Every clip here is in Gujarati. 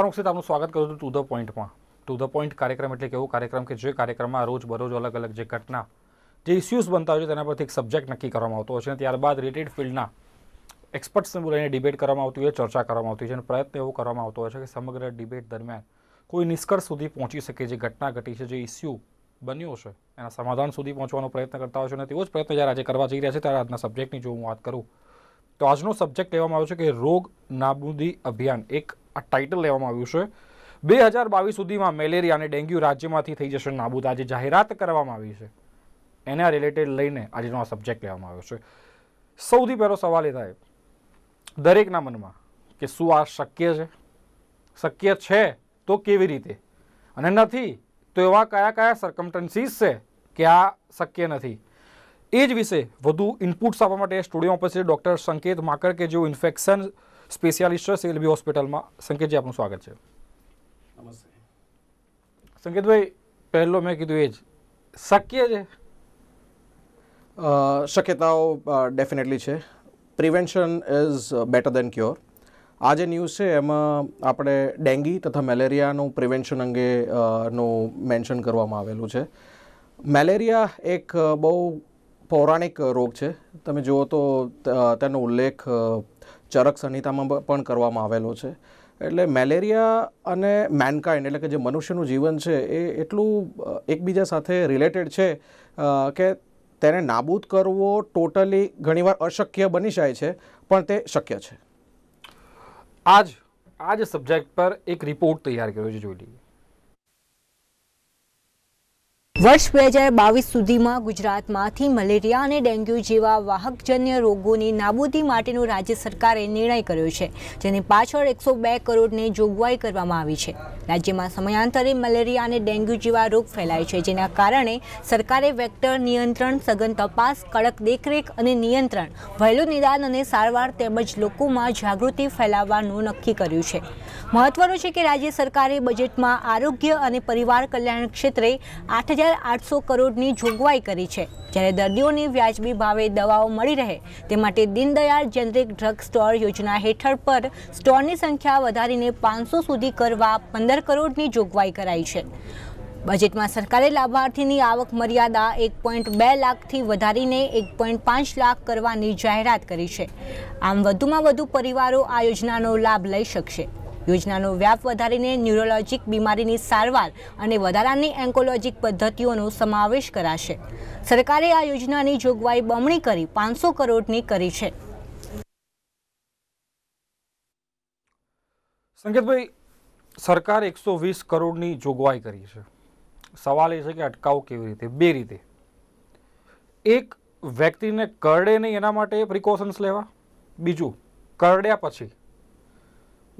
આરોગ સિદ્ધ આપનું સ્વાગત કરું છું ટુ ધ પોઈન્ટમાં ટુ ધ પોઈન્ટ કાર્યક્રમ એટલે કે કાર્યક્રમ કે જે કાર્યક્રમમાં રોજ બરોજ અલગ અલગ જે ઘટના જે ઇસ્યુઝ બનતા હોય છે તેના પરથી એક સબ્જેક્ટ નક્કી કરવામાં આવતો હોય છે અને ત્યારબાદ રિલેટેડ ફિલ્ડના એક્સપર્ટ્સને બોલાવીને ડિબેટ કરવામાં આવતી હોય ચર્ચા કરવામાં આવતી હોય છે અને પ્રયત્ન એવો કરવામાં આવતો હોય છે કે સમગ્ર ડિબેટ દરમિયાન કોઈ નિષ્કર્ષ સુધી પહોંચી શકે જે ઘટના ઘટી છે જે ઇસ્યુ બન્યો છે એના સમાધાન સુધી પહોંચવાનો પ્રયત્ન કરતા હોય છે અને તેવો જ પ્રયત્ન જ્યારે આજે કરવા જઈ રહ્યા છે ત્યારે આજના સબ્જેક્ટની જો હું વાત કરું તો આજનો સબ્જેક્ટ લેવામાં આવ્યો છે કે રોગ નાબૂદી અભિયાન એક આ ટાઇટલ લેવામાં આવ્યું છે બે હજાર બાવીસ સુધીમાં મેલેરિયા અને ડેન્ગ્યુ રાજ્યમાંથી થઈ જશે નાબૂદ આજે જાહેરાત કરવામાં આવી છે એના રિલેટેડ લઈને આજનો આ સબ્જેક્ટ લેવામાં આવ્યો છે સૌથી પહેલો સવાલ એ થાય દરેકના મનમાં કે શું આ શક્ય છે શક્ય છે તો કેવી રીતે અને નથી તો એવા કયા કયા સરકમટન્સીસ છે કે આ શક્ય નથી એ જ વિશે વધુ ઇનપુટ્સ આપવા માટે સ્ટુડિયો ઉપસ્થિત ડૉક્ટર સંકેત માકર કે જેઓ ઇન્ફેક્શન સ્પેશિયાલિસ્ટ એલબી હોસ્પિટલમાં સંકેતજી આપનું સ્વાગત છે નમસ્તે સંકેતભાઈ પહેલો મેં કીધું એ જ શક્ય છે શક્યતાઓ ડેફિનેટલી છે prevention is better than cure આ જે ન્યૂઝ છે એમાં આપણે ડેન્ગી તથા મેલેરિયાનું પ્રિવેન્શન અંગે નું મેન્શન કરવામાં આવેલું છે મેલેરિયા એક બહુ પૌરાણિક રોગ છે તમે જુઓ તો તેનો ઉલ્લેખ ચરક સંહિતામાં પણ કરવામાં આવેલો છે એટલે મેલેરિયા અને મેનકાઇન્ડ એટલે કે જે મનુષ્યનું જીવન છે એ એટલું એકબીજા સાથે રિલેટેડ છે કે તેને નાબૂદ કરવો ટોટલી ઘણીવાર અશક્ય બની જાય છે પણ તે શક્ય છે આજ આજ સબ્જેક્ટ પર એક રિપોર્ટ તૈયાર કર્યો છે જોઈ લઈએ વર્ષ બે હજાર બાવીસ સુધીમાં ગુજરાતમાંથી મલેરિયા અને ડેન્ગ્યુ જેવા વાહકજન્ય રોગોની નાબૂદી માટેનો રાજ્ય સરકારે નિર્ણય કર્યો છે જેની પાછળ એકસો બે કરોડની જોગવાઈ કરવામાં આવી છે રાજ્યમાં સમયાંતરે મલેરિયા અને ડેન્ગ્યુ જેવા રોગ ફેલાય છે જેના કારણે સરકારે વેક્ટર નિયંત્રણ સઘન તપાસ કડક દેખરેખ અને નિયંત્રણ વહેલું નિદાન અને સારવાર તેમજ લોકોમાં જાગૃતિ ફેલાવવાનું નક્કી કર્યું છે મહત્વનું છે કે રાજ્ય સરકારે બજેટમાં આરોગ્ય અને પરિવાર કલ્યાણ ક્ષેત્રે આઠ હજાર હજાર આઠસો કરોડની જોગવાઈ કરી છે જ્યારે દર્દીઓની વ્યાજબી ભાવે દવાઓ મળી રહે તે માટે દીનદયાળ જેનરિક ડ્રગ સ્ટોર યોજના હેઠળ પર સ્ટોરની સંખ્યા વધારીને પાંચસો સુધી કરવા પંદર કરોડની જોગવાઈ કરાઈ છે બજેટમાં સરકારે લાભાર્થીની આવક મર્યાદા એક પોઈન્ટ બે લાખથી વધારીને એક પોઈન્ટ પાંચ લાખ કરવાની જાહેરાત કરી છે આમ વધુમાં વધુ પરિવારો આ યોજનાનો લાભ લઈ શકશે યોજનાનો વ્યાપ વધારીને ન્યુરોલોજિક બીમારીની સારવાર અને વધારાની એન્કોલોજિક પદ્ધતિઓનો સમાવેશ કરાશે સરકારે આ યોજનાની જોગવાઈ બમણી કરી પાંચસો કરોડની કરી છે સંકેતભાઈ સરકાર એકસો વીસ કરોડની જોગવાઈ કરી છે સવાલ એ છે કે અટકાવ કેવી રીતે બે રીતે એક વ્યક્તિને કરડે નહીં એના માટે પ્રિકોશન્સ લેવા બીજું કરડ્યા પછી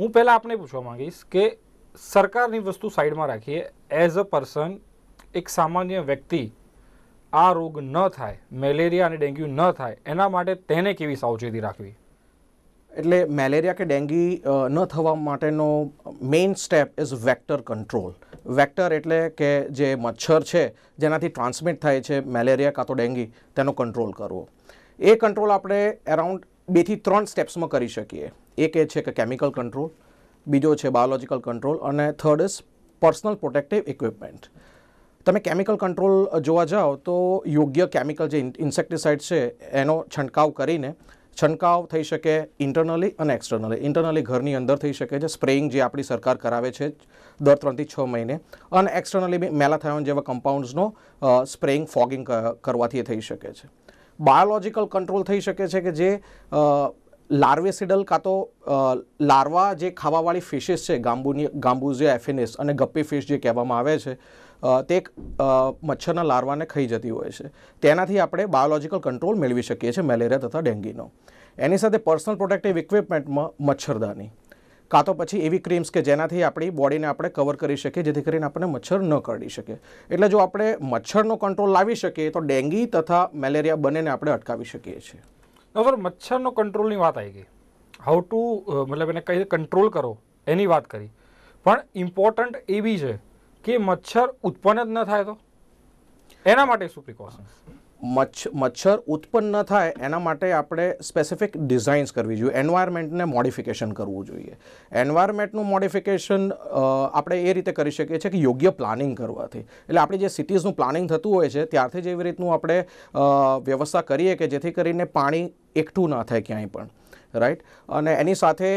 હું પહેલાં આપણે પૂછવા માંગીશ કે સરકારની વસ્તુ સાઈડમાં રાખીએ એઝ અ પર્સન એક સામાન્ય વ્યક્તિ આ રોગ ન થાય મેલેરિયા અને ડેન્ગ્યુ ન થાય એના માટે તેને કેવી સાવચેતી રાખવી એટલે મેલેરિયા કે ડેન્ગ્યુ ન થવા માટેનો main step is vector control vector એટલે કે જે મચ્છર છે જેનાથી ટ્રાન્સમિટ થાય છે મેલેરિયા કાં તો ડેન્ગ્યુ તેનો કંટ્રોલ કરવો એ કંટ્રોલ આપણે એરાઉન્ડ બેથી ત્રણ સ્ટેપ્સમાં કરી શકીએ એક એ છે કે કેમિકલ કંટ્રોલ બીજો છે બાયોલોજિકલ કંટ્રોલ અને third is personal protective equipment તમે કેમિકલ કંટ્રોલ જોવા જાઓ તો યોગ્ય કેમિકલ જે ઇન્સેક્ટિસાઇડ છે એનો છંટકાવ કરીને છંટકાવ થઈ શકે ઇન્ટરનલી અને એક્સટર્નલી ઇન્ટરનલી ઘરની અંદર થઈ શકે છે સ્પ્રેઇંગ જે આપણી સરકાર કરાવે છે દર ત્રણથી છ મહિને અને એક્સટર્નલી મેલાથાયોન જેવા કમ્પાઉન્ડ્સનો સ્પ્રેઇંગ ફોગિંગ કરવાથી એ થઈ શકે છે બાયોલોજિકલ કંટ્રોલ થઈ શકે છે કે જે લાર્વેસિડલ કાં તો લાર્વા જે ખાવાવાળી ફિશિસ છે ગાંબુની ગાંબુઝિયા એફિનિસ અને ગપ્પી ફિશ જે કહેવામાં આવે છે તે એક મચ્છરના લાર્વાને ખાઈ જતી હોય છે તેનાથી આપણે બાયોલોજિકલ કંટ્રોલ મેળવી શકીએ છીએ મેલેરિયા તથા ડેન્ગ્યુનો એની સાથે પર્સનલ પ્રોટેક્ટિવ ઇક્વિપમેન્ટમાં મચ્છરદાની કાં તો પછી એવી ક્રીમ્સ કે જેનાથી આપણી બોડીને આપણે કવર કરી શકીએ જેથી કરીને આપણને મચ્છર ન કરડી શકે એટલે જો આપણે મચ્છરનો કંટ્રોલ લાવી શકીએ તો ડેન્ગી તથા મેલેરિયા બંનેને આપણે અટકાવી શકીએ છીએ હવે મચ્છરનો કંટ્રોલની વાત આવી ગઈ હાઉ ટુ મતલબ એને કઈ કંટ્રોલ કરો એની વાત કરી પણ ઇમ્પોર્ટન્ટ એ બી છે કે મચ્છર ઉત્પન્ન જ ન થાય તો એના માટે શું પ્રિકોશન મચ્છર ઉત્પન્ન ન થાય એના માટે આપણે સ્પેસિફિક ડિઝાઇન્સ કરવી જોઈએ એન્વાયરમેન્ટને મોડિફિકેશન કરવું જોઈએ એન્વાયરમેન્ટનું મોડિફિકેશન આપણે એ રીતે કરી શકીએ છીએ કે યોગ્ય પ્લાનિંગ કરવાથી એટલે આપણે જે સિટીઝનું પ્લાનિંગ થતું હોય છે ત્યારથી જ એવી રીતનું આપણે વ્યવસ્થા કરીએ કે જેથી કરીને પાણી એકઠું ન થાય ક્યાંય પણ રાઈટ અને એની સાથે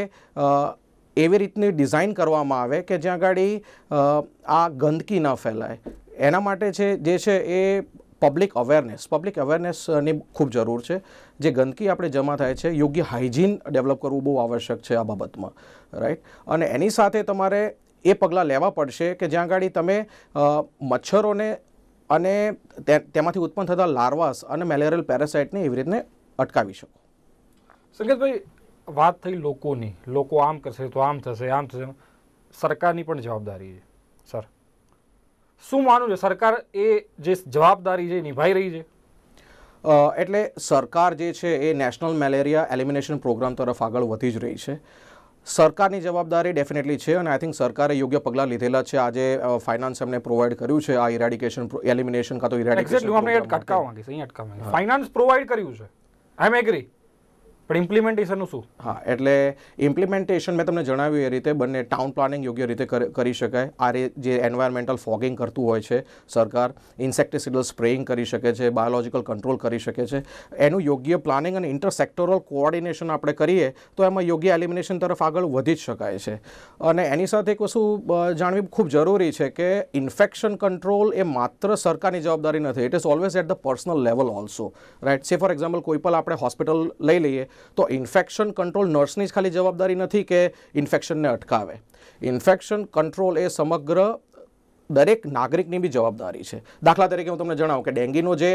એવી રીતની ડિઝાઇન કરવામાં આવે કે જ્યાં આગળ આ ગંદકી ન ફેલાય એના માટે છે જે છે એ પબ્લિક અવેરનેસ પબ્લિક અવેરનેસની ખૂબ જરૂર છે જે ગંદકી આપણે જમા થાય છે યોગ્ય હાઇજીન ડેવલપ કરવું બહુ આવશ્યક છે આ બાબતમાં રાઈટ અને એની સાથે તમારે એ પગલાં લેવા પડશે કે જ્યાં આગળ તમે મચ્છરોને અને તેમાંથી ઉત્પન્ન થતા લાર્વાસ અને મેલેરિયલ પેરાસાઇટને એવી રીતને અટકાવી શકો સંકેતભાઈ વાત થઈ લોકોની લોકો આમ કરશે તો આમ થશે આમ થશે સરકારની પણ જવાબદારી છે સર શું માનું છે સરકાર એ જે જવાબદારી છે નિભાઈ રહી છે એટલે સરકાર જે છે એ નેશનલ મેલેરિયા એલિમિનેશન પ્રોગ્રામ તરફ આગળ વધી જ રહી છે સરકારની જવાબદારી ડેફિનેટલી છે અને આઈ થિંક સરકારે યોગ્ય પગલાં લીધેલા છે આજે ફાઇનાન્સ એમને પ્રોવાઈડ કર્યું છે આ ઇરેડિકેશન એલિમિનેશન કાં તો ઇરેડિકેશન ફાઇનાન્સ પ્રોવાઈડ કર્યું છે આઈ એમ એગ્રી પણ ઇમ્પ્લિમેન્ટેશનનું શું હા એટલે ઇમ્પ્લિમેન્ટેશન મેં તમને જણાવ્યું એ રીતે બંને ટાઉન પ્લાનિંગ યોગ્ય રીતે કરી શકાય આરે જે એન્વાયરમેન્ટલ ફોગિંગ કરતું હોય છે સરકાર ઇન્સેક્ટિસિડલ સ્પ્રેઇંગ કરી શકે છે બાયોલોજિકલ કંટ્રોલ કરી શકે છે એનું યોગ્ય પ્લાનિંગ અને ઇન્ટરસેક્ટોરલ કોઓર્ડિનેશન આપણે કરીએ તો એમાં યોગ્ય એલિમિનેશન તરફ આગળ વધી જ શકાય છે અને એની સાથે એક વસ્તુ જાણવી ખૂબ જરૂરી છે કે ઇન્ફેક્શન કંટ્રોલ એ માત્ર સરકારની જવાબદારી નથી it is always at the personal level also right say for example કોઈ પણ આપણે હોસ્પિટલ લઈ લઈએ તો ઇન્ફેક્શન કંટ્રોલ નર્સની જ ખાલી જવાબદારી નથી કે ઇન્ફેક્શનને અટકાવે ઇન્ફેક્શન કંટ્રોલ એ સમગ્ર દરેક નાગરિકની બી જવાબદારી છે દાખલા તરીકે હું તમને જણાવું કે ડેન્ગીનો જે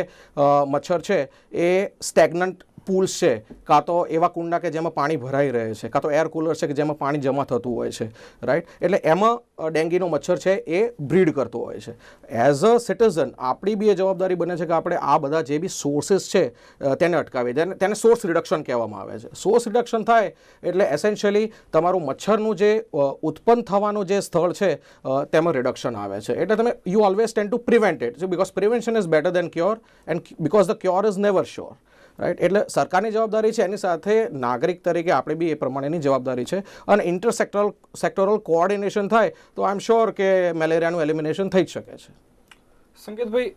મચ્છર છે એ સ્ટેગ્નન્ટ પૂલ છે કાં તો એવા કુંડા કે જેમાં પાણી ભરાઈ રહે છે કાં તો એર કુલર છે કે જેમાં પાણી જમા થતું હોય છે રાઈટ એટલે એમાં ડેન્ગ્યુનો મચ્છર છે એ બ્રીડ કરતો હોય છે એઝ અ સિટીઝન આપણી બી એ જવાબદારી બને છે કે આપણે આ બધા જે બી સોર્સિસ છે તેને અટકાવીએ તેને તેને સોર્સ રિડક્શન કહેવામાં આવે છે સોર્સ રિડક્શન થાય એટલે એસેન્શિયલી તમારું મચ્છરનું જે ઉત્પન્ન થવાનું જે સ્થળ છે તેમાં રિડક્શન આવે છે એટલે તમે you always tend to prevent it because prevention is better than cure and because the cure is never sure right એટલે સરકારની જવાબદારી છે એની સાથે નાગરિક તરીકે આપણે બી એ પ્રમાણેની જવાબદારી છે અને ઇન્ટર સેક્ટરલ સેક્ટોરલ કોઓર્ડિનેશન થાય તો આઈ એમ શ્યોર કે મેલેરિયાનું એલિમિનેશન થઈ જ શકે છે સંકેતભાઈ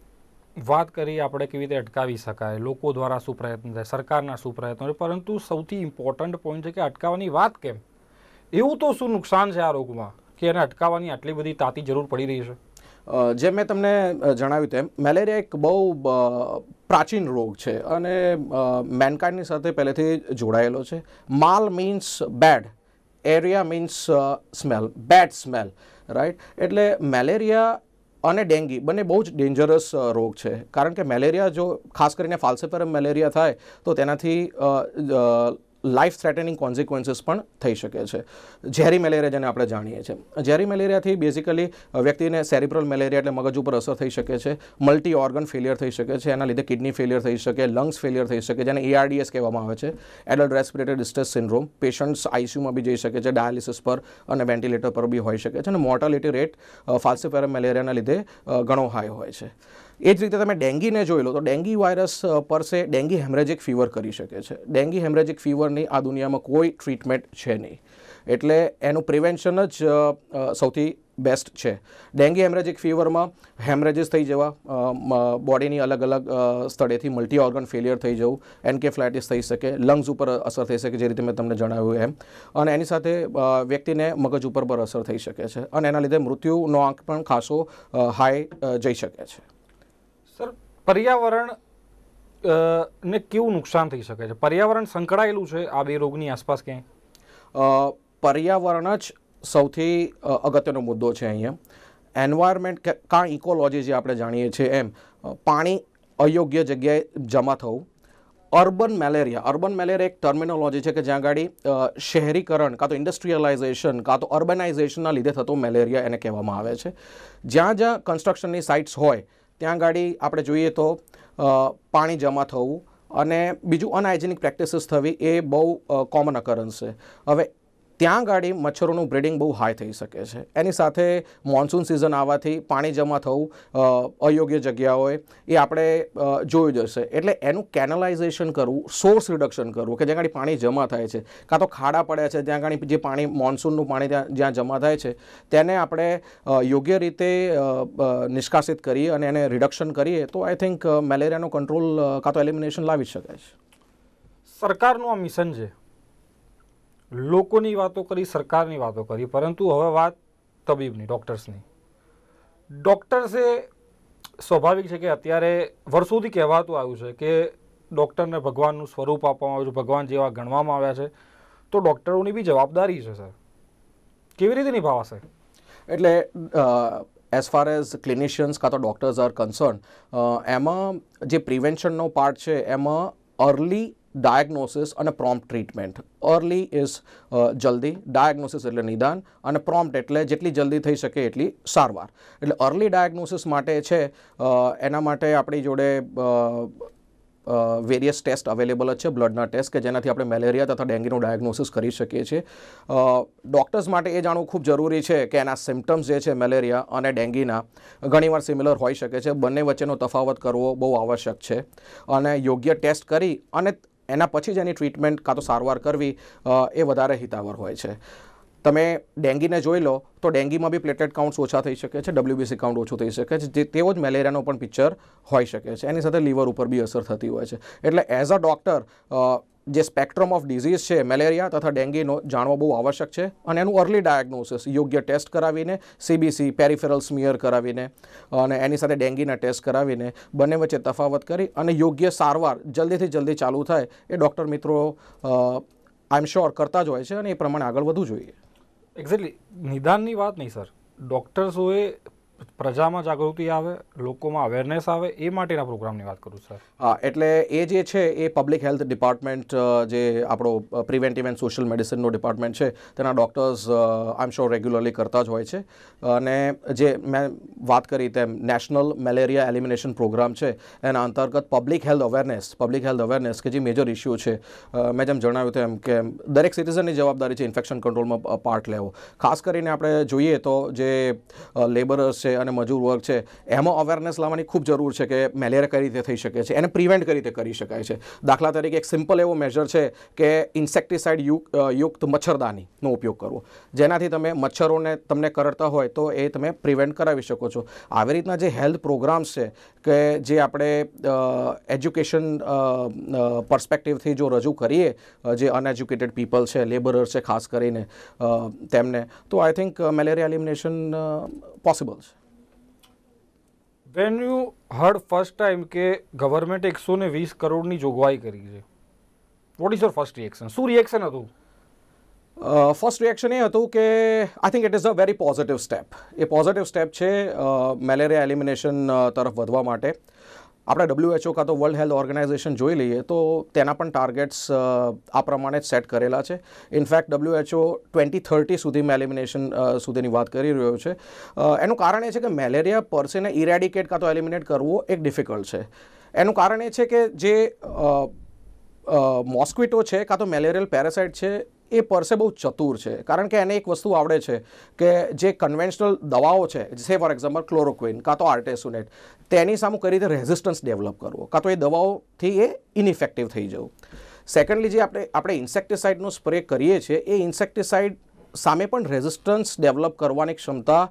વાત કરી આપણે કેવી રીતે અટકાવી શકાય લોકો દ્વારા શું પ્રયત્ન થાય સરકારના શું પ્રયત્નો પરંતુ સૌથી ઇમ્પોર્ટન્ટ પોઈન્ટ છે કે અટકાવવાની વાત કેમ એવું તો શું નુકસાન છે આ રોગમાં કે એને અટકાવવાની આટલી બધી તાતી જરૂર પડી રહી છે જેમ મેં તમને જણાવ્યું તેમ મેલેરિયા એક બહુ પ્રાચીન રોગ છે અને મેનકાઇન્ડની સાથે પહેલેથી જોડાયેલો છે mal means bad area means smell bad smell right એટલે મેલેરિયા અને ડેન્ગી બંને બહુ જ ડેન્જરસ રોગ છે કારણ કે મેલેરિયા જો ખાસ કરીને ફાલ્સેફરમ મેલેરિયા થાય તો તેનાથી લાઈફ થ્રેટનિંગ કોન્સિક્વન્સીસ પણ થઈ શકે છે ઝેરી મેલેરિયા જેને આપણે જાણીએ છીએ ઝેરી મેલેરિયાથી બેઝિકલી વ્યક્તિને સેરિબ્રલ મેલેરિયા એટલે મગજ ઉપર અસર થઈ શકે છે મલ્ટી ઓર્ગન ફેલિયર થઈ શકે છે એના લીધે કિડની ફેલિયર થઈ શકે લંગ્સ ફેલિયર થઈ શકે જેને એઆરડીએસ કહેવામાં આવે છે adult respiratory distress syndrome patients આઈસીયુમાં બી જઈ શકે છે ડાયાલિસિસ પર અને વેન્ટિલેટર પર બી હોઈ શકે છે અને મોર્ટાલિટી રેટ ફાલ્સિફેરમ મેલેરિયાના લીધે ઘણો હાઈ હોય છે એ જ રીતે તમે ડેન્ગીને જોઈ લો તો ડેન્ગી વાયરસ પર સે ડેન્ગી હેમરેજિક ફીવર કરી શકે છે ડેન્ગી હેમરેજિક ફીવરની આ દુનિયામાં કોઈ ટ્રીટમેન્ટ છે નહીં એટલે એનું પ્રિવેન્શન જ સૌથી બેસ્ટ છે ડેન્ગી હેમરેજિક ફીવરમાં હેમરેજીસ થઈ જવા બોડીની અલગ અલગ સ્થળેથી મલ્ટી ઓર્ગન ફેલિયર થઈ જવું એન્કેફ્લાઇટિસ થઈ શકે લંગ્સ ઉપર અસર થઈ શકે જે રીતે મેં તમને જણાવ્યું એમ અને એની સાથે વ્યક્તિને મગજ ઉપર પર અસર થઈ શકે છે અને એના લીધે મૃત્યુનો આંક પણ ખાસો હાઈ જઈ શકે છે પર્યાવરણ ને કેવું નુકસાન થઈ શકે છે પર્યાવરણ સંકળાયેલું છે આ બે રોગની આસપાસ ક્યાંય પર્યાવરણ જ સૌથી અગત્યનો મુદ્દો છે અહીંયા એન્વાયરમેન્ટ કાં ઇકોલોજી જે આપણે જાણીએ છીએ એમ પાણી અયોગ્ય જગ્યાએ જમા થવું અર્બન મેલેરિયા અર્બન મેલેરિયા એક ટર્મિનોલોજી છે કે જ્યાં ગાડી શહેરીકરણ કાં તો ઇન્ડસ્ટ્રીયલાઇઝેશન કાં તો અર્બનાઇઝેશનના લીધે થતો મેલેરિયા એને કહેવામાં આવે છે જ્યાં જ્યાં કન્સ્ટ્રક્શનની સાઇટ્સ હોય ત્યાં ગાડી આપણે જોઈએ તો પાણી જમા થવું અને બીજું અનહાઇજેનિક પ્રેક્ટિસીસ થવી એ બહુ કોમન અકરન્સ છે હવે ત્યાં ગાડી મચ્છરોનું બ્રિડિંગ બહુ હાઈ થઈ શકે છે એની સાથે મોન્સૂન સિઝન આવવાથી પાણી જમા થવું અયોગ્ય જગ્યાઓએ એ આપણે જોયું જશે એટલે એનું કેનલાઇઝેશન કરવું સોર્સ રિડક્શન કરવું કે જ્યાં ગાડી પાણી જમા થાય છે કાં તો ખાડા પડ્યા છે ત્યાં ગાડી જે પાણી મોન્સૂનનું પાણી ત્યાં જ્યાં જમા થાય છે તેને આપણે યોગ્ય રીતે નિષ્કાસિત કરીએ અને એને રિડક્શન કરીએ તો આઈ થિંક મેલેરિયાનો કંટ્રોલ કાં તો એલિમિનેશન લાવી શકાય છે સરકારનું આ મિશન છે લોકોની વાતો કરી સરકારની વાતો કરી પરંતુ હવે વાત તબીબની ડૉક્ટર્સની ડૉક્ટર્સે સ્વાભાવિક છે કે અત્યારે વર્ષોથી કહેવાતું આવ્યું છે કે ડૉક્ટરને ભગવાનનું સ્વરૂપ આપવામાં આવ્યું છે ભગવાન જેવા ગણવામાં આવ્યા છે તો ડૉક્ટરોની બી જવાબદારી છે સર કેવી રીતે નિભાવાશે એટલે એઝ ફાર એઝ ક્લિનિશિયન્સ કાં તો ડૉક્ટર્સ આર કન્સર્ન એમાં જે પ્રિવેન્શનનો પાર્ટ છે એમાં અર્લી ડાયગ્નોસિસ અને પ્રોમ્પ્ટ ટ્રીટમેન્ટ અર્લી ઇઝ જલ્દી ડાયગ્નોસિસ એટલે નિદાન અને પ્રોમ્પ્ટ એટલે જેટલી જલ્દી થઈ શકે એટલી સારવાર એટલે અર્લી ડાયગ્નોસિસ માટે છે એના માટે આપણી જોડે વેરિયસ ટેસ્ટ અવેલેબલ જ છે બ્લડના ટેસ્ટ કે જેનાથી આપણે મેલેરિયા તથા ડેન્ગ્યુનું ડાયગ્નોસિસ કરી શકીએ છીએ ડૉક્ટર્સ માટે એ જાણવું ખૂબ જરૂરી છે કે એના સિમ્ટમ્સ જે છે મેલેરિયા અને ડેન્ગીના ઘણીવાર સિમિલર હોઈ શકે છે બંને વચ્ચેનો તફાવત કરવો બહુ આવશ્યક છે અને યોગ્ય ટેસ્ટ કરી અને એના પછી જ એની ટ્રીટમેન્ટ કાં તો સારવાર કરવી એ વધારે હિતાવર હોય છે તમે ડેન્ગીને જોઈ લો તો ડેન્ગીમાં બી પ્લેટલેટ કાઉન્ટ્સ ઓછા થઈ શકે છે ડબલ્યુબીસી કાઉન્ટ ઓછું થઈ શકે છે જે તેવો જ મેલેરિયાનો પણ પિક્ચર હોઈ શકે છે એની સાથે લીવર ઉપર બી અસર થતી હોય છે એટલે એઝ અ ડૉક્ટર જે સ્પેક્ટ્રમ ઓફ ડિઝીઝ છે મેલેરિયા તથા ડેન્ગીનો જાણવો બહુ આવશ્યક છે અને એનું અર્લી ડાયગ્નોસિસ યોગ્ય ટેસ્ટ કરાવીને સીબીસી પેરિફેરલ સ્મિયર કરાવીને અને એની સાથે ડેન્ગીના ટેસ્ટ કરાવીને બંને વચ્ચે તફાવત કરી અને યોગ્ય સારવાર જલ્દીથી જલ્દી ચાલુ થાય એ ડૉક્ટર મિત્રો આઈ એમ શ્યોર કરતા જ હોય છે અને એ પ્રમાણે આગળ વધવું જોઈએ એક્ઝેક્ટલી નિદાનની વાત નહીં સર ડૉક્ટર્સોએ પ્રજામાં જાગૃતિ આવે લોકોમાં અવેરનેસ આવે એ માટેના પ્રોગ્રામની વાત કરું સર હા એટલે એ જે છે એ પબ્લિક હેલ્થ ડિપાર્ટમેન્ટ જે આપણો પ્રિવેન્ટિવ એન્ડ સોશિયલ મેડિસિનનો ડિપાર્ટમેન્ટ છે તેના doctors I'm am sure regularly કરતા જ હોય છે અને જે મેં વાત કરી તેમ નેશનલ મેલેરિયા એલિમિનેશન પ્રોગ્રામ છે એના અંતર્ગત public health awareness public health awareness કે જે મેજર ઇસ્યુ છે મેં જેમ જણાવ્યું તેમ કે દરેક સિટીઝનની જવાબદારી છે ઇન્ફેક્શન કંટ્રોલમાં પાર્ટ લેવો ખાસ કરીને આપણે જોઈએ તો જે લેબરર્સ છે અને મજૂર વર્ગ છે એમાં અવેરનેસ લાવવાની ખૂબ જરૂર છે કે મેલેરિયા કઈ રીતે થઈ શકે છે એને પ્રિવેન્ટ કઈ રીતે કરી શકાય છે દાખલા તરીકે એક સિમ્પલ એવો મેજર છે કે ઇન્સેક્ટિસાઇડ યુક્ત મચ્છરદાનીનો ઉપયોગ કરવો જેનાથી તમે મચ્છરોને તમને કરડતા હોય તો એ તમે પ્રિવેન્ટ કરાવી શકો છો આવી રીતના જે હેલ્થ પ્રોગ્રામ્સ છે કે જે આપણે એજ્યુકેશન પર્સપેક્ટિવથી જો રજૂ કરીએ જે અનએજ્યુકેટેડ પીપલ છે લેબરર છે ખાસ કરીને તેમને તો I think malaria elimination possible છે when you heard first time કે ગવર્મેન્ટ એકસો ને વીસ કરોડની જોગવાઈ કરી છે what is your first reaction શું રિએક્શન હતું ફર્સ્ટ રિએક્શન એ હતું કે I think it is a very positive step એ પોઝિટિવ સ્ટેપ છે મેલેરિયા એલિમિનેશન તરફ વધવા માટે આપણે ડબલ્યુએચઓ કાં તો વર્લ્ડ હેલ્થ ઓર્ગેનાઇઝેશન જોઈ લઈએ તો તેના પણ ટાર્ગેટ્સ આ પ્રમાણે જ સેટ કરેલા છે ઇનફેક્ટ ડબલ્યુએચઓ ટ્વેન્ટી થર્ટી સુધી એલિમિનેશન સુધીની વાત કરી રહ્યો છે એનું કારણ એ છે કે મેલેરિયા પર્સેને ઇરેડિકેટ કાં તો એલિમિનેટ કરવો એક ડિફિકલ્ટ છે એનું કારણ એ છે કે જે મોસ્કિટો છે કાં તો મેલેરિયલ પેરાસાઇટ છે એ પરસે બહુ ચતુર છે કારણ કે એને એક વસ્તુ આવડે છે કે જે કન્વેન્શનલ દવાઓ છે જે ફોર એક્ઝામ્પલ ક્લોરોક્વિન કાં તો આર્ટેસુનેટ તેની એની સામે કઈ રીતે રેઝિસ્ટન્સ ડેવલપ કરવો કાં તો એ દવાઓથી એ ઇનઇફેક્ટિવ થઈ જવું સેકન્ડલી જે આપણે આપણે ઇન્સેક્ટિસાઇડનો સ્પ્રે કરીએ છીએ એ ઇન્સેક્ટિસાઇડ સામે પણ રેઝિસ્ટન્સ ડેવલપ કરવાની ક્ષમતા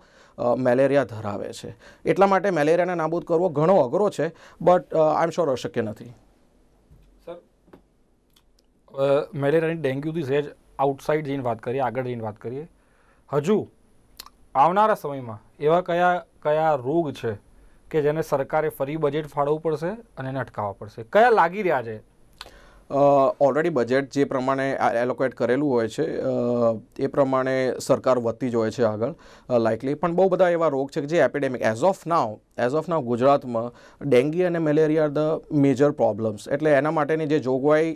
મેલેરિયા ધરાવે છે એટલા માટે મેલેરિયાને નાબૂદ કરવો ઘણો અઘરો છે બટ આઈ એમ શ્યોર અશક્ય નથી સર મેલેરિયાની ડેન્ગ્યુથી સહેજ આઉટસાઇડ જઈને વાત કરીએ આગળ જઈને વાત કરીએ હજુ આવનારા સમયમાં એવા કયા કયા રોગ છે કે જેને સરકારે ફરી બજેટ ફાળવવું પડશે અને એને અટકાવવા પડશે કયા લાગી રહ્યા છે ઓલરેડી બજેટ જે પ્રમાણે એલોકેટ કરેલું હોય છે એ પ્રમાણે સરકાર વધતી જ હોય છે આગળ લાઇકલી પણ બહુ બધા એવા રોગ છે કે જે epidemic as of now as of now ગુજરાતમાં ડેન્ગી અને malaria are the major problems એટલે એના માટેની જે જોગવાઈ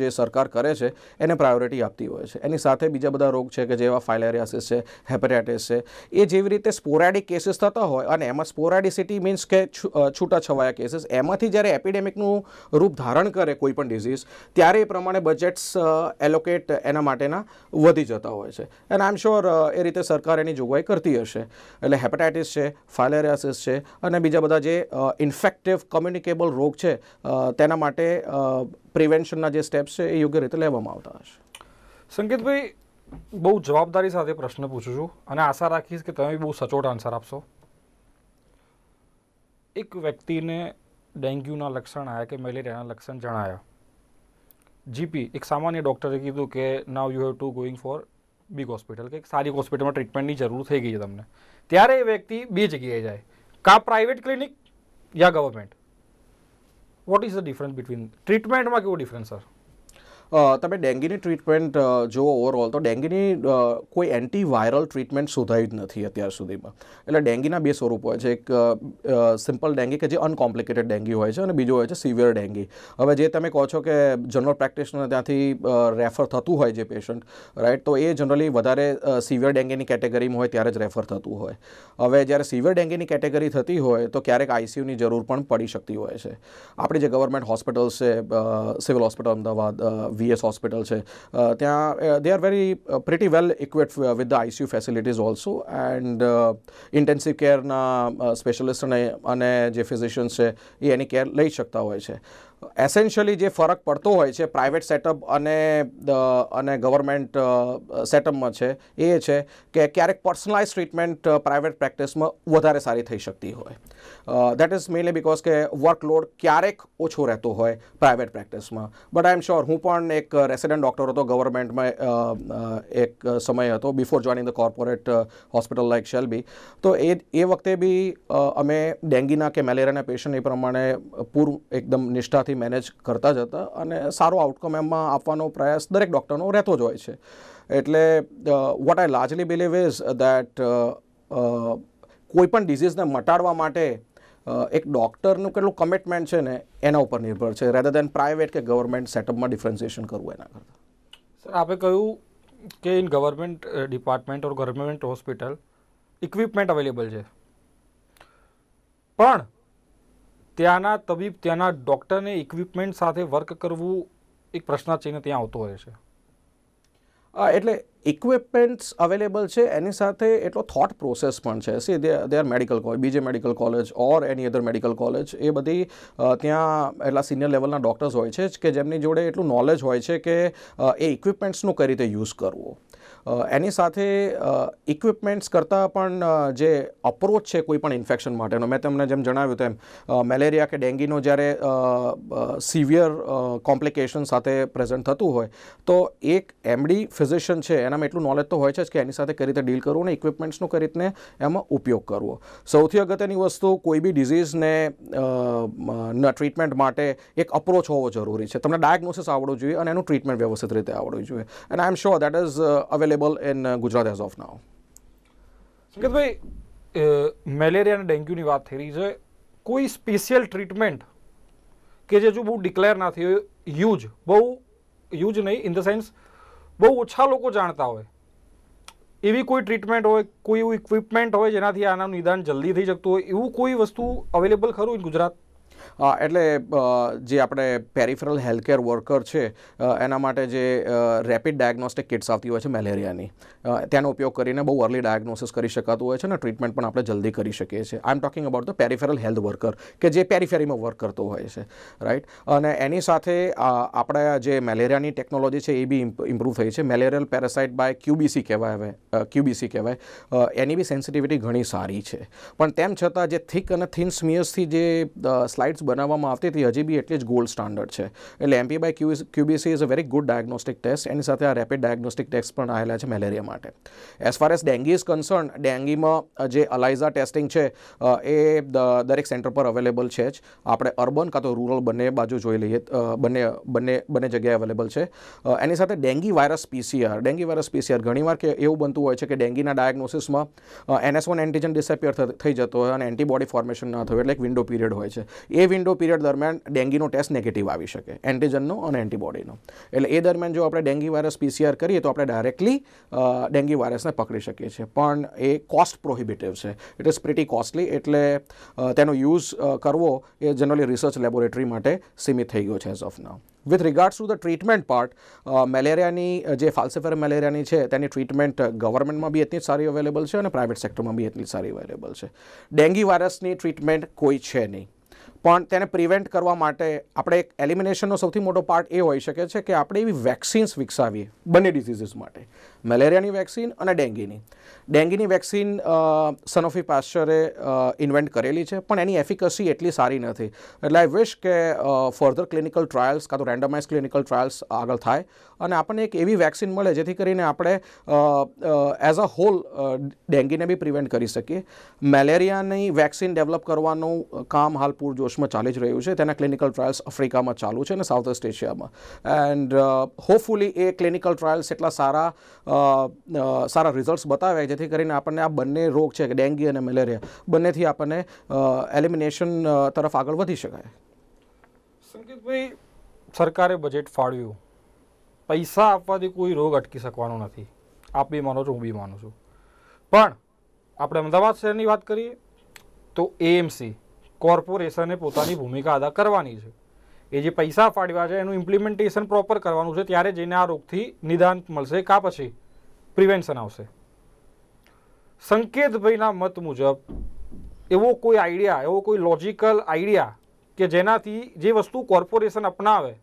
જે સરકાર કરે છે એને પ્રાયોરિટી આપતી હોય છે એની સાથે બીજા બધા રોગ છે કે જેવા ફાઇલેરિયાસિસ છે હેપેટાઇટિસ છે એ જેવી રીતે સ્પોરેડિક કેસીસ થતા હોય અને એમાં સ્પોરેડિસિટી મીન્સ કે છૂટાછવાયા કેસીસ એમાંથી જ્યારે એપિડેમિકનું રૂપ ધારણ કરે કોઈ પણ ડિઝીઝ ત્યારે એ પ્રમાણે બજેટ્સ એલોકેટ એના માટેના વધી જતા હોય છે એન્ડ આઈ એમ શ્યોર એ રીતે સરકાર એની જોગવાઈ કરતી હશે એટલે હેપેટાઇટિસ છે ફાયલેરિયાસિસ છે અને બીજા બધા જે ઇન્ફેક્ટિવ કોમ્યુનિકેબલ રોગ છે તેના માટે પ્રિવેન્શનના જે સ્ટેપ્સ છે એ યોગ્ય રીતે લેવામાં આવતા હશે સંકેતભાઈ બહુ જવાબદારી સાથે પ્રશ્ન પૂછું છું અને આશા રાખીશ કે તમે બહુ સચોટ આન્સર આપશો એક વ્યક્તિને ડેન્ગ્યુના લક્ષણ આવ્યા કે મેલેરિયાના લક્ષણ જણાયા જીપી એક સામાન્ય ડૉક્ટરે કીધું કે now you have to going for big hospital કે સારી હોસ્પિટલમાં ટ્રીટમેન્ટની જરૂર થઈ ગઈ છે તમને ત્યારે એ વ્યક્તિ બે જગ્યાએ જાય કા પ્રાઇવેટ ક્લિનિક યા government what is the difference between ટ્રીટમેન્ટમાં કેવો ડિફરન્સ સર તમે ડેન્ગ્યુની ટ્રીટમેન્ટ જો ઓવરઓલ તો ડેન્ગ્યુની કોઈ એન્ટીવાયરલ ટ્રીટમેન્ટ શોધાઈ જ નથી અત્યાર સુધીમાં એટલે ડેન્ગ્યુના બે સ્વરૂપ હોય છે એક સિમ્પલ ડેન્ગ્યુ કે જે અનકોમ્પ્લિકેટેડ ડેન્ગ્યુ હોય છે અને બીજો હોય છે સિવિયર ડેન્ગ્યુ હવે જે તમે કહો છો કે જનરલ પ્રેક્ટિશનર ત્યાંથી રેફર થતું હોય જે પેશન્ટ રાઈટ તો એ જનરલી વધારે સિવિયર ડેન્ગ્યુની કેટેગરીમાં હોય ત્યારે જ રેફર થતું હોય હવે જ્યારે સિવિયર ડેન્ગ્યુની કેટેગરી થતી હોય તો ક્યારેક આઈસીયુની જરૂર પણ પડી શકતી હોય છે આપણી જે ગવર્મેન્ટ હોસ્પિટલ્સ છે civil hospital Ahmedabad VS hospital છે ત્યાં they are very pretty well equipped with the ICU facilities also and intensive કેરના સ્પેશિયલિસ્ટ અને જે ફિઝિશિયન્સ છે એ એની કેર લઈ શકતા હોય છે એસેન્શિયલી જે ફરક પડતો હોય છે પ્રાઇવેટ સેટઅપ અને અને ગવર્મેન્ટ સેટઅપમાં છે એ છે કે ક્યારેક પર્સનલાઇઝ ટ્રીટમેન્ટ પ્રાઇવેટ પ્રેક્ટિસમાં વધારે સારી થઈ શકતી હોય દેટ ઇઝ મેઇનલી બિકોઝ કે વર્કલોડ ક્યારેક ઓછો રહેતો હોય પ્રાઇવેટ પ્રેક્ટિસમાં બટ આઈ એમ શ્યોર હું પણ એક રેસિડન્ટ ડૉક્ટર હતો ગવર્મેન્ટમાં એક સમય હતો before joining the corporate hospital like Shalby તો એ એ વખતે બી અમે ડેન્ગીના કે મેલેરિયાના પેશન્ટ એ પ્રમાણે પૂર્વ એકદમ નિષ્ઠાથી સરળતાથી મેનેજ કરતા જ હતા અને સારો આઉટકમ એમાં આપવાનો પ્રયાસ દરેક ડૉક્ટરનો રહેતો જ હોય છે એટલે what I largely believe is that કોઈપણ ડિઝીઝને મટાડવા માટે એક ડૉક્ટરનું કેટલું કમિટમેન્ટ છે ને એના ઉપર નિર્ભર છે રેધર દેન પ્રાઇવેટ કે ગવર્મેન્ટ સેટઅપમાં ડિફરન્સિએશન કરવું એના કરતાં સર આપે કહ્યું કે in government department or government hospital equipment available છે પણ ત્યાંના તબીબ ત્યાંના ડૉક્ટરને ઇક્વિપમેન્ટ સાથે વર્ક કરવું એક પ્રશ્ન પ્રશ્નચિહ્ન ત્યાં આવતો હોય છે એટલે ઇક્વિપમેન્ટ્સ અવેલેબલ છે એની સાથે એટલો થોટ પ્રોસેસ પણ છે see they are medical college B J medical college or any other medical college એ બધી ત્યાં એટલા સિનિયર લેવલના ડૉક્ટર્સ હોય છે કે જેમની જોડે એટલું નોલેજ હોય છે કે એ ઇક્વિપમેન્ટ્સનું કઈ રીતે યુઝ કરવું એની સાથે ઇક્વિપમેન્ટ્સ કરતાં પણ જે અપ્રોચ છે કોઈપણ પણ ઇન્ફેક્શન માટેનો મેં તમને જેમ જણાવ્યું તેમ મેલેરિયા કે ડેન્ગીનો જ્યારે સિવિયર કોમ્પ્લિકેશન સાથે પ્રેઝન્ટ થતું હોય તો એક એમડી ફિઝિશિયન છે એનામાં એટલું નોલેજ તો હોય છે જ કે એની સાથે કઈ રીતે ડીલ કરવું અને ઇક્વિપમેન્ટ્સનો કઈ રીતને એમાં ઉપયોગ કરવો સૌથી અગત્યની વસ્તુ કોઈ બી ડિઝીઝને ટ્રીટમેન્ટ માટે એક અપ્રોચ હોવો જરૂરી છે તમને ડાયગ્નોસિસ આવડવું જોઈએ અને એનું ટ્રીટમેન્ટ વ્યવસ્થિત રીતે આવડવું જોઈએ and I am sure that is available available in uh, Gujarat as of now. સંકેતભાઈ મેલેરિયા અને ડેન્ગ્યુની વાત થઈ રહી છે કોઈ સ્પેશિયલ ટ્રીટમેન્ટ કે જે જો બહુ ડિક્લેર ના થયું યુજ બહુ યુજ નહીં ઇન ધ સેન્સ બહુ ઓછા લોકો જાણતા હોય એવી કોઈ ટ્રીટમેન્ટ હોય કોઈ એવું ઇક્વિપમેન્ટ હોય જેનાથી આનું નિદાન જલ્દી થઈ શકતું હોય એવું કોઈ વસ્તુ અવેલેબલ ખરું ગુજરાત એટલે જે આપણે પેરિફેરલ હેલ્થકેર વર્કર છે એના માટે જે રેપિડ ડાયગ્નોસ્ટિક કિટ્સ આવતી હોય છે મેલેરિયાની તેનો ઉપયોગ કરીને બહુ અર્લી ડાયગ્નોસિસ કરી શકાતું હોય છે અને ટ્રીટમેન્ટ પણ આપણે જલ્દી કરી શકીએ છીએ I am talking about the peripheral health worker કે જે પેરિફેરીમાં વર્ક કરતો હોય છે રાઈટ અને એની સાથે આપણે જે મેલેરિયાની ટેકનોલોજી છે એ બી ઇમ્પ્રૂવ થઈ છે મેલેરિયલ પેરાસાઇટ બાય ક્યુબીસી કહેવાય હવે ક્યુબીસી કહેવાય એની બી સેન્સિટિવિટી ઘણી સારી છે પણ તેમ છતાં જે થિક અને થિન સ્મિયર્સથી જે સ્લાઇડ્સ બનાવવામાં આવતી હતી હજી બી એટલી જ ગોલ્ડ સ્ટાન્ડર્ડ છે એટલે MP by Q QBC is a very good diagnostic test એની સાથે આ રેપિડ ડાયગ્નોસ્ટિક ટેસ્ટ પણ આવેલા છે મેલેરિયા માટે as far as dengue is concern ડેન્ગીમાં જે અલાઇઝા ટેસ્ટિંગ છે એ દરેક સેન્ટર પર અવેલેબલ છે જ આપણે અર્બન કાં તો રૂરલ બંને બાજુ જોઈ લઈએ બંને બંને બંને જગ્યાએ અવેલેબલ છે એની સાથે dengue virus PCR dengue virus PCR ઘણીવાર કે એવું બનતું થતું હોય છે કે ડેન્ગીના ડાયગ્નોસિસમાં એનએસ વન એન્ટીજન ડિસેપિયર થઈ જતો હોય અને એન્ટીબોડી ફોર્મેશન ન થયું એટલે એક વિન્ડો પીરિયડ હોય છે એ વિન્ડો પીરિયડ દરમિયાન ડેન્ગ્યુનો ટેસ્ટ નેગેટિવ આવી શકે એન્ટીજનનો અને એન્ટીબોડીનો એટલે એ દરમિયાન જો આપણે ડેન્ગી વાયરસ પીસીઆર કરીએ તો આપણે ડાયરેક્ટલી ડેન્ગી વાયરસને પકડી શકીએ છીએ પણ એ કોસ્ટ પ્રોહિબિટિવ છે ઇટ ઇઝ પ્રિટી કોસ્ટલી એટલે તેનો યુઝ કરવો એ જનરલી રિસર્ચ લેબોરેટરી માટે સીમિત થઈ ગયો છે as of now with regards to the treatment part મેલેરિયાની જે ફાલ્સિફેર મેલેરિયાની છે તેની ટ્રીટમેન્ટ ગવર્મેન્ટમાં uh, બી એટલી જ સારી અવેલેબલ છે અને પ્રાઇવેટ સેક્ટરમાં બી એટલી સારી અવેલેબલ છે ડેન્ગ્યુ વાયરસની ટ્રીટમેન્ટ કોઈ છે નહીં પણ તેને પ્રિવેન્ટ કરવા માટે આપણે એક એલિમિનેશનનો સૌથી મોટો પાર્ટ એ હોઈ શકે છે કે આપણે એવી વેક્સિન્સ વિકસાવીએ બંને ડિઝીઝીસ માટે મેલેરિયાની વેક્સિન અને ડેન્ગીની ડેન્ગીની વેક્સિન સનોફી પાસ્ચરે ઇન્વેન્ટ કરેલી છે પણ એની એફિકસી એટલી સારી નથી એટલે આઈ વિશ કે ફર્ધર ક્લિનિકલ ટ્રાયલ્સ કાં તો રેન્ડમાઇઝ ક્લિનિકલ ટ્રાયલ્સ આગળ થાય અને આપણને એક એવી વેક્સિન મળે જેથી કરીને આપણે એઝ અ હોલ ડેન્ગીને બી પ્રિવેન્ટ કરી શકીએ મેલેરિયાની વેક્સિન ડેવલપ કરવાનું કામ હાલ પૂરજો જોશમાં ચાલી જ રહ્યું છે તેના ક્લિનિકલ ટ્રાયલ્સ આફ્રિકામાં ચાલુ છે અને સાઉથ ઇસ્ટ એશિયામાં એન્ડ હોપફુલી એ ક્લિનિકલ ટ્રાયલ્સ એટલા સારા સારા રિઝલ્ટ્સ બતાવે જેથી કરીને આપણને આ બંને રોગ છે કે ડેન્ગ્યુ અને મેલેરિયા બંનેથી આપણને એલિમિનેશન તરફ આગળ વધી શકાય સંકેતભાઈ સરકારે બજેટ ફાળવ્યું પૈસા આપવાથી કોઈ રોગ અટકી શકવાનો નથી આપ બી માનો છો હું બી માનું છું પણ આપણે અમદાવાદ શહેરની વાત કરીએ તો એએમસી કોર્પોરેશને પોતાની ભૂમિકા અદા કરવાની છે એ જે પૈસા ફાળવ્યા છે એનું ઇમ્પ્લિમેન્ટેશન પ્રોપર કરવાનું છે ત્યારે જઈને આ રોગથી નિદાન મળશે કા પછી પ્રિવેન્શન આવશે સંકેતભાઈના મત મુજબ એવો કોઈ આઈડિયા એવો કોઈ લોજિકલ આઈડિયા કે જેનાથી જે વસ્તુ કોર્પોરેશન અપનાવે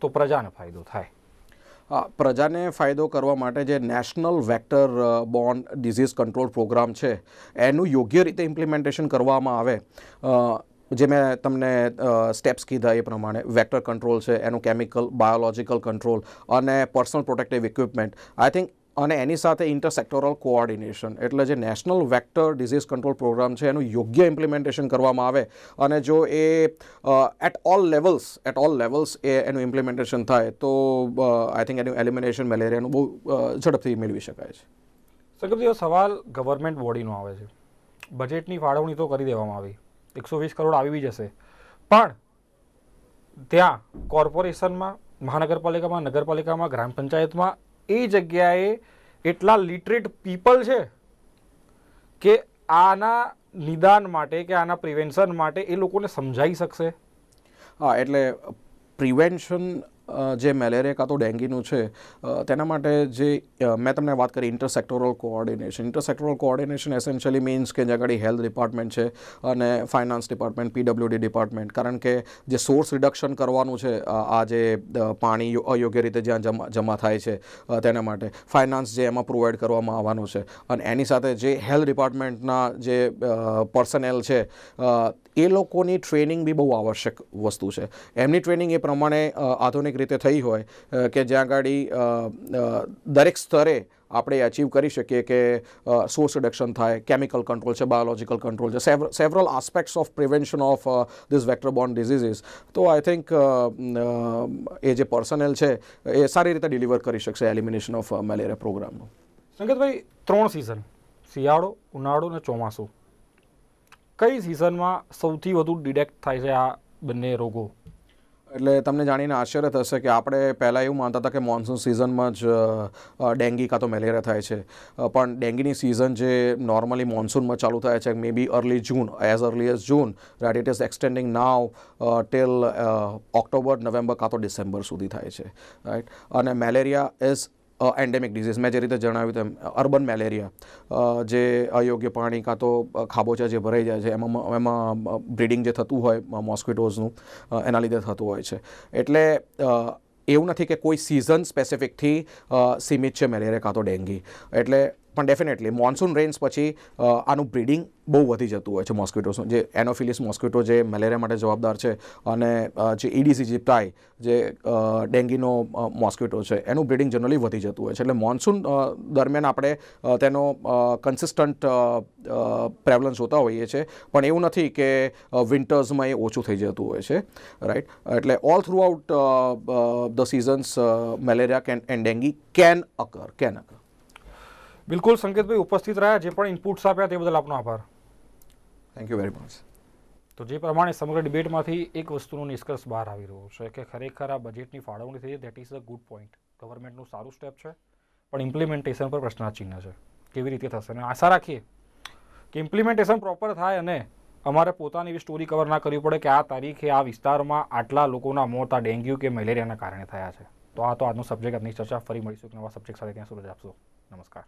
તો પ્રજાને ફાયદો થાય પ્રજાને ફાયદો કરવા માટે જે national vector borne disease control programme છે એનું યોગ્ય રીતે ઇમ્પ્લિમેન્ટેશન કરવામાં આવે જે મેં તમને સ્ટેપ્સ કીધા એ પ્રમાણે વેક્ટર કંટ્રોલ છે એનું કેમિકલ બાયોલોજિકલ કંટ્રોલ અને personal protective equipment I think અને એની સાથે ઇન્ટરસેક્ટોરલ કોઓર્ડિનેશન એટલે જે national vector disease control programme છે એનું યોગ્ય ઇમ્પ્લિમેન્ટેશન કરવામાં આવે અને જો એ at all levels at all levels એ એનું ઇમ્પ્લિમેન્ટેશન થાય તો આઈ થિંક એનું એલિમિનેશન મેલેરિયાનું બહુ ઝડપથી મેળવી શકાય છે સગપતિઓ સવાલ ગવર્મેન્ટ બોડીનો આવે છે બજેટની ફાળવણી તો કરી દેવામાં આવી એકસો વીસ કરોડ આવી બી જશે પણ ત્યાં કોર્પોરેશનમાં મહાનગરપાલિકામાં નગરપાલિકામાં ગ્રામ પંચાયતમાં એ જગ્યાએ એટલા લિટરેટ પીપલ છે કે આના નિદાન માટે કે આના પ્રિવેન્શન માટે એ લોકોને સમજાઈ શકશે હા એટલે પ્રિવેન્શન જે મેલેરિયા કાં તો ડેન્ગીનું છે તેના માટે જે મેં તમને વાત કરી intersectoral coordination intersectoral coordination essentially means કે જ્યાં આગળ હેલ્થ ડિપાર્ટમેન્ટ છે અને ફાઇનાન્સ ડિપાર્ટમેન્ટ પીડબ્લ્યુડી ડિપાર્ટમેન્ટ કારણ કે જે સોર્સ રિડક્શન કરવાનું છે આ જે પાણી અયોગ્ય રીતે જ્યાં જમા જમા થાય છે તેના માટે ફાઇનાન્સ જે એમાં પ્રોવાઈડ કરવામાં આવવાનું છે અને એની સાથે જે હેલ્થ ડિપાર્ટમેન્ટના જે પર્સનેલ છે એ લોકોની ટ્રેનિંગ બી બહુ આવશ્યક વસ્તુ છે એમની ટ્રેનિંગ એ પ્રમાણે આધુનિક વૈજ્ઞાનિક રીતે થઈ હોય કે જ્યાં ગાડી દરેક સ્તરે આપણે અચીવ કરી શકીએ કે સોર્સ રિડક્શન થાય કેમિકલ કંટ્રોલ છે બાયોલોજિકલ કંટ્રોલ છે several aspects of prevention of this vector borne diseases તો આઈ થિંક એ જે પર્સનલ છે એ સારી રીતે ડિલિવર કરી શકશે એલિમિનેશન ઓફ મેલેરિયા પ્રોગ્રામનું સંગતભાઈ ત્રણ સિઝન શિયાળો ઉનાળો અને ચોમાસું કઈ સિઝનમાં સૌથી વધુ ડિડેક્ટ થાય છે આ બંને રોગો એટલે તમને જાણીને આશ્ચર્ય થશે કે આપણે પહેલાં એવું માનતા હતા કે મોન્સૂન સિઝનમાં જ ડેન્ગી કાં તો મેલેરિયા થાય છે પણ ડેન્ગીની સિઝન જે નોર્મલી મોન્સૂનમાં ચાલુ થાય છે maybe early June as early as June that it is extending now till October November કાં તો ડિસેમ્બર સુધી થાય છે રાઈટ અને મેલેરિયા ઇઝ એન્ડેમિક ડિઝીઝ મેં જે રીતે જણાવ્યું તેમ અર્બન મેલેરિયા જે અયોગ્ય પાણી કાં તો ખાબોચા જે ભરાઈ જાય છે એમાં એમાં બ્રીડિંગ જે થતું હોય મોસ્કિટોઝનું એના લીધે થતું હોય છે એટલે એવું નથી કે કોઈ સિઝન સ્પેસિફિકથી સીમિત છે મેલેરિયા કાં તો ડેન્ગી એટલે પણ ડેફિનેટલી મોન્સૂન રેન્સ પછી આનું બ્રીડિંગ બહુ વધી જતું હોય છે મોસ્કિટોસનું જે એનોફિલિસ મોસ્કિટો જે મેલેરિયા માટે જવાબદાર છે અને જે ઈડીસી e જીપ્ટાઈ જે ડેન્ગીનો મોસ્કિટો છે એનું બ્રીડિંગ જનરલી વધી જતું હોય છે એટલે મોન્સૂન દરમિયાન આપણે તેનો કન્સિસ્ટન્ટ પ્રેવલન્સ જોતા હોઈએ છીએ પણ એવું નથી કે વિન્ટર્સમાં એ ઓછું થઈ જતું હોય છે રાઈટ એટલે all throughout the seasons malaria can and dengue can occur can occur બિલકુલ સંકેતભાઈ ઉપસ્થિત રહ્યા જે પણ ઇનપુટ્સ આપ્યા તે બદલ આપનો આભાર થેન્ક યુ વેરી મચ તો જે પ્રમાણે સમગ્ર ડિબેટમાંથી એક વસ્તુનો નિષ્કર્ષ બહાર આવી રહ્યો છે કે ખરેખર આ બજેટની ફાળવણી થઈ that is a good point ગવર્મેન્ટનું સારું સ્ટેપ છે પણ ઇમ્પ્લિમેન્ટેશન પર પ્રશ્નાચિહ્ન છે કેવી રીતે થશે અને આશા રાખીએ કે ઇમ્પ્લિમેન્ટેશન પ્રોપર થાય અને અમારે પોતાની એવી સ્ટોરી કવર ના કરવી પડે કે આ તારીખે આ વિસ્તારમાં આટલા લોકોના મોત આ ડેન્ગ્યુ કે મેલેરિયાના કારણે થયા છે તો આ તો આજનો સબ્જેક્ટ આજની ચર્ચા ફરી મળીશું એક નવા સબ્જેક્ટ સાથે ત્યાં સુરજ આપશો નમસ્કાર